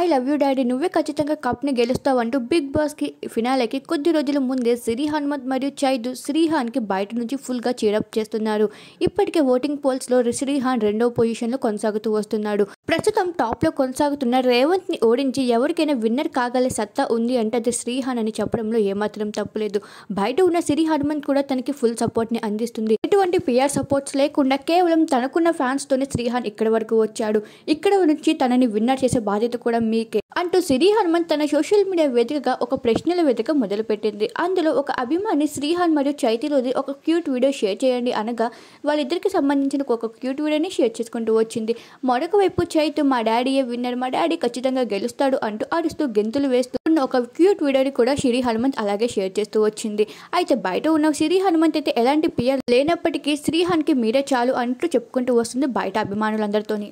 I love you daddy నువ్వే ఖచ్చితంగా కప్ని గెలుస్తావంటూ big బాస్కి ఫినాలేకి కొద్ది రోజుల ముందే శ్రీ హనుమత్ మరియు చైదు శ్రీహాన్కి బయట నుంచి ఫుల్గా చీరప్ చేస్తున్నారు ఇప్పటికే ఓటింగ్ పోల్స్లో శ్రీహాన్ రెండో పొజిషన్లో కొనసాగుతూ వస్తున్నాడు ప్రస్తుతం టాప్లో కొనసాగుతున్న రేవంత్ని ఓడించి ఎవరికైనా విన్నర్ కాగలే సత్తా ఉంది అంటే అది శ్రీహాన్ అని చెప్పడంలో ఏమాత్రం తప్పులేదు బయట ఉన్న శ్రీ హనుమంత్ కూడా తనకి ఫుల్ సపోర్ట్ని అందిస్తుంది ఎటువంటి పిఆర్ సపోర్ట్స్ లేకుండా కేవలం తనకున్న ఫ్యాన్స్తోనే శ్రీహాన్ ఇక్కడ వరకు వచ్చాడు ఇక్కడ నుంచి తనని విన్నర్ చేసే బాధ్యత కూడా మీకే అంటూ శ్రీ హనుమంత్ తన సోషల్ మీడియా వేదికగా ఒక ప్రశ్నల వేదిక మొదలుపెట్టింది అందులో ఒక అభిమాని శ్రీహన్ మరియు చైతిలోది ఒక క్యూట్ వీడియో షేర్ చేయండి అనగా వాళ్ళిద్దరికి సంబంధించిన ఒక క్యూట్ వీడియోని షేర్ చేసుకుంటూ వచ్చింది మరొక వైపు చైతు మా డాడీయే విన్నర్ మా డాడీ ఖచ్చితంగా గెలుస్తాడు అంటూ అరుస్తూ గెంతులు వేస్తూ ఉన్న ఒక క్యూట్ వీడియోని కూడా శ్రీ హనుమంత్ అలాగే షేర్ చేస్తూ వచ్చింది అయితే బయట ఉన్న శ్రీ హనుమంత్ అయితే ఎలాంటి పియర్ లేనప్పటికీ శ్రీహాన్కి మీరే చాలు అంటూ చెప్పుకుంటూ వస్తుంది బయట అభిమానులందరితోని